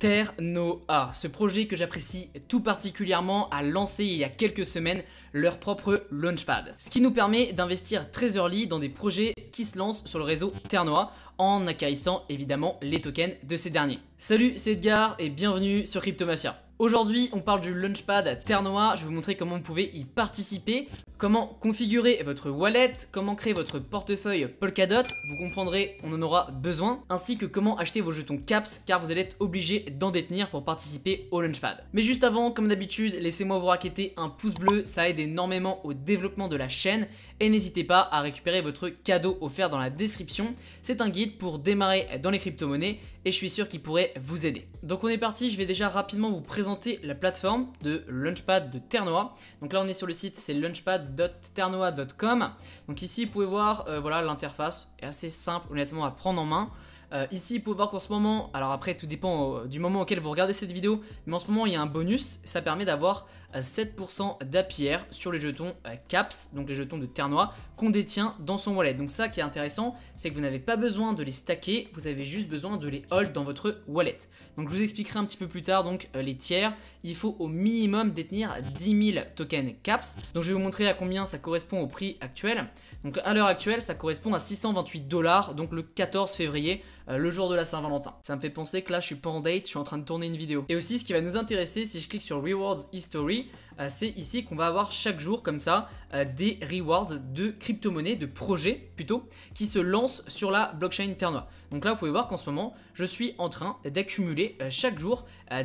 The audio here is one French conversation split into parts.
Ternoa, ce projet que j'apprécie tout particulièrement, a lancé il y a quelques semaines leur propre launchpad. Ce qui nous permet d'investir très early dans des projets qui se lancent sur le réseau Ternoa en acquérissant évidemment les tokens de ces derniers. Salut, c'est Edgar et bienvenue sur Cryptomafia. Aujourd'hui, on parle du Launchpad Noire, Je vais vous montrer comment vous pouvez y participer, comment configurer votre wallet, comment créer votre portefeuille Polkadot. Vous comprendrez, on en aura besoin, ainsi que comment acheter vos jetons CAPS, car vous allez être obligé d'en détenir pour participer au Launchpad. Mais juste avant, comme d'habitude, laissez-moi vous raqueter un pouce bleu, ça aide énormément au développement de la chaîne. Et n'hésitez pas à récupérer votre cadeau offert dans la description. C'est un guide pour démarrer dans les crypto-monnaies et je suis sûr qu'il pourrait vous aider. Donc on est parti, je vais déjà rapidement vous présenter la plateforme de Launchpad de Ternoa. Donc là on est sur le site, c'est launchpad.ternoa.com. Donc ici vous pouvez voir, euh, voilà l'interface est assez simple honnêtement à prendre en main. Euh, ici, vous pouvez voir qu'en ce moment, alors après, tout dépend euh, du moment auquel vous regardez cette vidéo, mais en ce moment, il y a un bonus, ça permet d'avoir 7% euh, d'APR sur les jetons CAPS, donc les jetons de Ternois, qu'on détient dans son wallet. Donc ça qui est intéressant, c'est que vous n'avez pas besoin de les stacker, vous avez juste besoin de les hold dans votre wallet. Donc je vous expliquerai un petit peu plus tard donc les tiers. Il faut au minimum détenir 10 000 tokens CAPS. Donc je vais vous montrer à combien ça correspond au prix actuel. Donc à l'heure actuelle, ça correspond à 628 dollars, donc le 14 février euh, le jour de la Saint-Valentin. Ça me fait penser que là, je suis pas en date, je suis en train de tourner une vidéo. Et aussi, ce qui va nous intéresser, si je clique sur Rewards History, euh, c'est ici qu'on va avoir chaque jour, comme ça, euh, des rewards de crypto-monnaies, de projets plutôt, qui se lancent sur la blockchain Ternois Donc là, vous pouvez voir qu'en ce moment, je suis en train d'accumuler chaque jour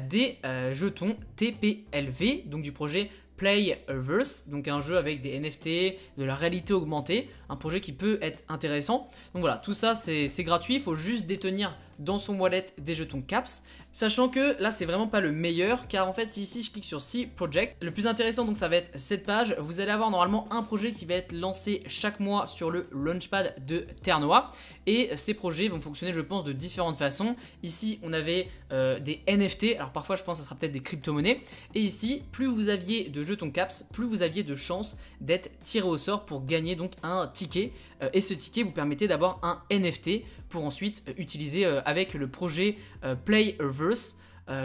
des jetons TPLV, donc du projet Playverse, donc un jeu avec des NFT, de la réalité augmentée, un projet qui peut être intéressant. Donc voilà, tout ça c'est gratuit, il faut juste détenir dans son wallet des jetons CAPS. Sachant que là c'est vraiment pas le meilleur car en fait si ici je clique sur See project, le plus intéressant donc ça va être cette page, vous allez avoir normalement un projet qui va être lancé chaque mois sur le launchpad de Ternois et ces projets vont fonctionner je pense de différentes façons. Ici on avait euh, des NFT, alors parfois je pense que ça sera peut-être des crypto-monnaies et ici plus vous aviez de jetons CAPS, plus vous aviez de chances d'être tiré au sort pour gagner donc un ticket euh, et ce ticket vous permettait d'avoir un NFT pour ensuite euh, utiliser euh, avec le projet Playverse.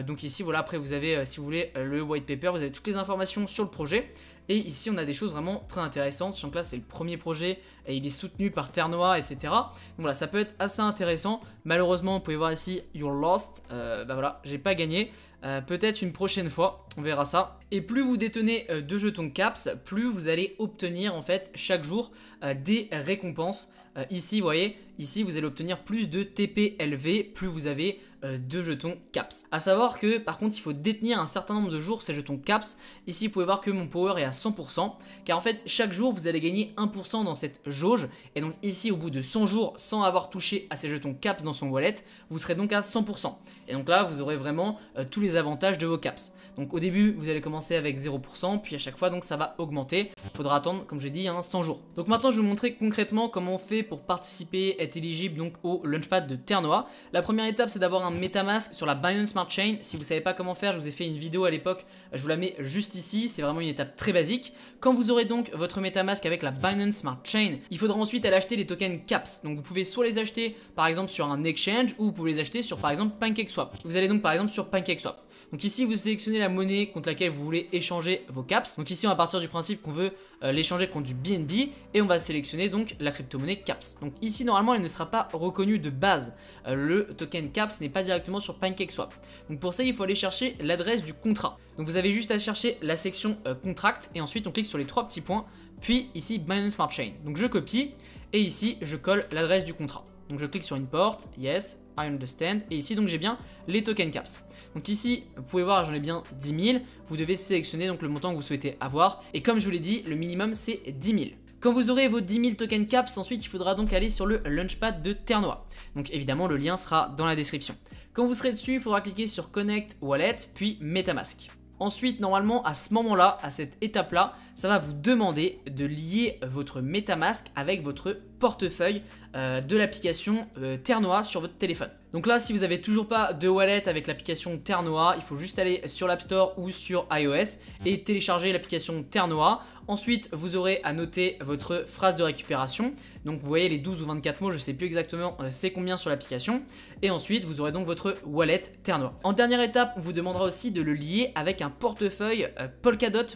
donc ici voilà après vous avez si vous voulez le white paper, vous avez toutes les informations sur le projet et ici, on a des choses vraiment très intéressantes, sachant que là, c'est le premier projet et il est soutenu par Noire, etc. Donc voilà, ça peut être assez intéressant. Malheureusement, vous pouvez voir ici, You're Lost. Euh, bah voilà, j'ai pas gagné. Euh, peut-être une prochaine fois, on verra ça. Et plus vous détenez euh, de jetons caps, plus vous allez obtenir en fait chaque jour des récompenses. ici, vous voyez, Ici, vous allez obtenir plus de TP élevé, plus vous avez euh, de jetons caps. à savoir que, par contre, il faut détenir un certain nombre de jours ces jetons caps. Ici, vous pouvez voir que mon power est à 100%, car en fait, chaque jour, vous allez gagner 1% dans cette jauge. Et donc ici, au bout de 100 jours, sans avoir touché à ces jetons caps dans son wallet, vous serez donc à 100%. Et donc là, vous aurez vraiment euh, tous les avantages de vos caps. Donc au début, vous allez commencer avec 0%, puis à chaque fois, donc ça va augmenter. il Faudra attendre, comme j'ai dit, 100 hein, jours. Donc maintenant, je vais vous montrer concrètement comment on fait pour participer, être éligible donc au Launchpad de Ternoir. La première étape, c'est d'avoir un MetaMask sur la Binance Smart Chain. Si vous ne savez pas comment faire, je vous ai fait une vidéo à l'époque, je vous la mets juste ici. C'est vraiment une étape très basique. Quand vous aurez donc votre MetaMask avec la Binance Smart Chain, il faudra ensuite aller acheter les tokens CAPS. Donc vous pouvez soit les acheter par exemple sur un exchange ou vous pouvez les acheter sur par exemple PancakeSwap. Vous allez donc par exemple sur PancakeSwap. Donc ici, vous sélectionnez la monnaie contre laquelle vous voulez échanger vos caps. Donc ici, on va partir du principe qu'on veut euh, l'échanger contre du BNB et on va sélectionner donc la crypto-monnaie caps. Donc ici, normalement, elle ne sera pas reconnue de base. Euh, le token caps n'est pas directement sur PancakeSwap. Donc pour ça, il faut aller chercher l'adresse du contrat. Donc vous avez juste à chercher la section euh, contract et ensuite on clique sur les trois petits points. Puis ici, Binance Smart Chain. Donc je copie et ici, je colle l'adresse du contrat. Donc je clique sur une porte, yes, I understand. Et ici donc j'ai bien les token caps. Donc ici, vous pouvez voir, j'en ai bien 10 000. Vous devez sélectionner donc le montant que vous souhaitez avoir. Et comme je vous l'ai dit, le minimum c'est 10 000. Quand vous aurez vos 10 000 token caps, ensuite il faudra donc aller sur le launchpad de Ternois. Donc évidemment, le lien sera dans la description. Quand vous serez dessus, il faudra cliquer sur Connect Wallet, puis Metamask. Ensuite, normalement, à ce moment-là, à cette étape-là, ça va vous demander de lier votre MetaMask avec votre portefeuille euh, de l'application euh, Ternoa sur votre téléphone. Donc là, si vous n'avez toujours pas de wallet avec l'application Ternoa, il faut juste aller sur l'App Store ou sur iOS et télécharger l'application Ternoa. Ensuite, vous aurez à noter votre phrase de récupération. Donc vous voyez les 12 ou 24 mots, je ne sais plus exactement euh, c'est combien sur l'application. Et ensuite, vous aurez donc votre wallet Terre En dernière étape, on vous demandera aussi de le lier avec un portefeuille euh, polkadot.js.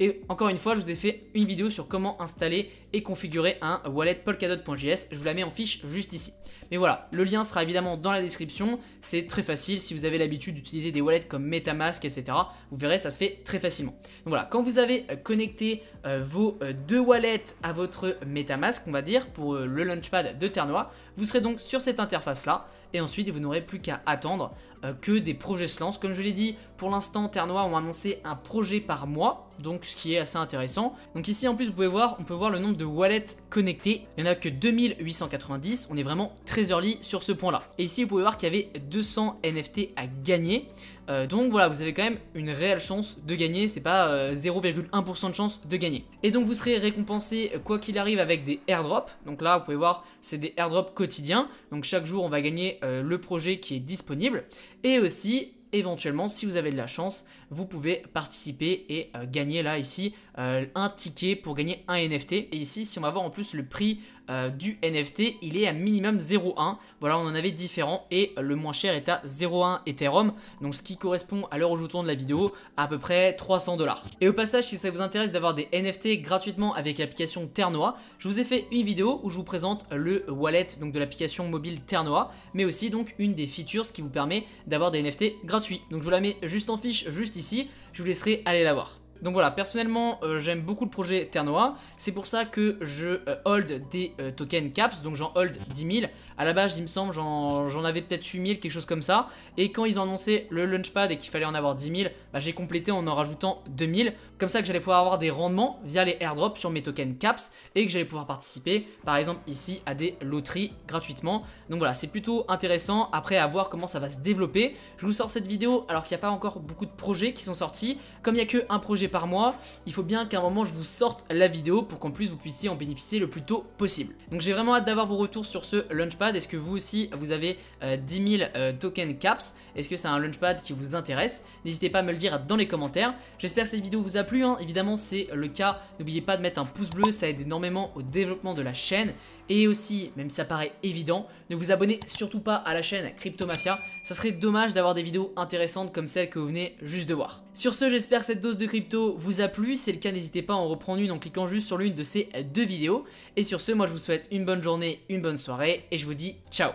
Et encore une fois, je vous ai fait une vidéo sur comment installer et configurer un wallet polkadot.js. Je vous la mets en fiche juste ici. Mais voilà, le lien sera évidemment dans la description. C'est très facile si vous avez l'habitude d'utiliser des wallets comme MetaMask, etc. Vous verrez, ça se fait très facilement. Donc voilà, quand vous avez connecté euh, vos euh, deux wallets à votre MetaMask, on va dire, pour euh, le launchpad de Ternois, vous serez donc sur cette interface là et ensuite vous n'aurez plus qu'à attendre euh, que des projets se lancent. Comme je l'ai dit, pour l'instant Terre Noire ont annoncé un projet par mois, donc ce qui est assez intéressant. Donc ici en plus vous pouvez voir, on peut voir le nombre de wallets connectés, il n'y en a que 2890, on est vraiment très early sur ce point là. Et ici vous pouvez voir qu'il y avait 200 NFT à gagner, euh, donc voilà, vous avez quand même une réelle chance de gagner, c'est pas 0,1% euh, de chance de gagner. Et donc vous serez récompensé euh, quoi qu'il arrive avec des airdrops. Donc là, vous pouvez voir, c'est des airdrops quotidiens. Donc chaque jour, on va gagner le projet qui est disponible. Et aussi, éventuellement, si vous avez de la chance, vous pouvez participer et gagner là ici un ticket pour gagner un NFT. Et ici, si on va voir en plus le prix euh, du NFT, il est à minimum 0,1. Voilà, on en avait différents et le moins cher est à 0,1 Ethereum, donc ce qui correspond à l'heure où je tourne la vidéo à, peu près 300 dollars. Et au passage, si ça vous intéresse d'avoir des NFT gratuitement avec l'application Ternoa, je vous ai fait une vidéo où je vous présente le wallet donc de l'application mobile Ternoa, mais aussi donc une des features qui vous permet d'avoir des NFT gratuits. Donc je vous la mets juste en fiche, juste ici, je vous laisserai aller la voir. Donc voilà, personnellement, euh, j'aime beaucoup le projet Ternoa. C'est pour ça que je euh, hold des euh, token tokens caps, donc j'en hold 10 000. À la base, il me semble, j'en avais peut-être 8 000, quelque chose comme ça. Et quand ils ont annoncé le launchpad et qu'il fallait en avoir 10 000, bah, j'ai complété en en rajoutant 2000 Comme ça que j'allais pouvoir avoir des rendements via les airdrops sur mes tokens caps et que j'allais pouvoir participer, par exemple ici, à des loteries gratuitement. Donc voilà, c'est plutôt intéressant. Après, à voir comment ça va se développer. Je vous sors cette vidéo alors qu'il n'y a pas encore beaucoup de projets qui sont sortis. Comme il n'y a qu'un un projet mois, il faut bien qu'à un moment je vous sorte la vidéo pour qu'en plus vous puissiez en bénéficier le plus tôt possible. Donc j'ai vraiment hâte d'avoir vos retours sur ce launchpad. Est-ce que vous aussi vous avez 10 000 tokens token caps Est-ce que c'est un launchpad qui vous intéresse N'hésitez pas à me le dire dans les commentaires. J'espère que cette vidéo vous a plu. Hein. Évidemment c'est le cas. N'oubliez pas de mettre un pouce bleu, ça aide énormément au développement de la chaîne. Et aussi, même si ça paraît évident, ne vous abonnez surtout pas à la chaîne Crypto Mafia. Ça serait dommage d'avoir des vidéos intéressantes comme celle que vous venez juste de voir. Sur ce, j'espère que cette dose de crypto vous a plu. Si c'est le cas, n'hésitez pas à en reprendre une en cliquant juste sur l'une de ces deux vidéos. Et sur ce, moi je vous souhaite une bonne journée, une bonne soirée et je vous dis ciao.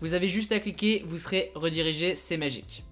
Vous avez juste à cliquer, vous serez redirigé, c'est magique.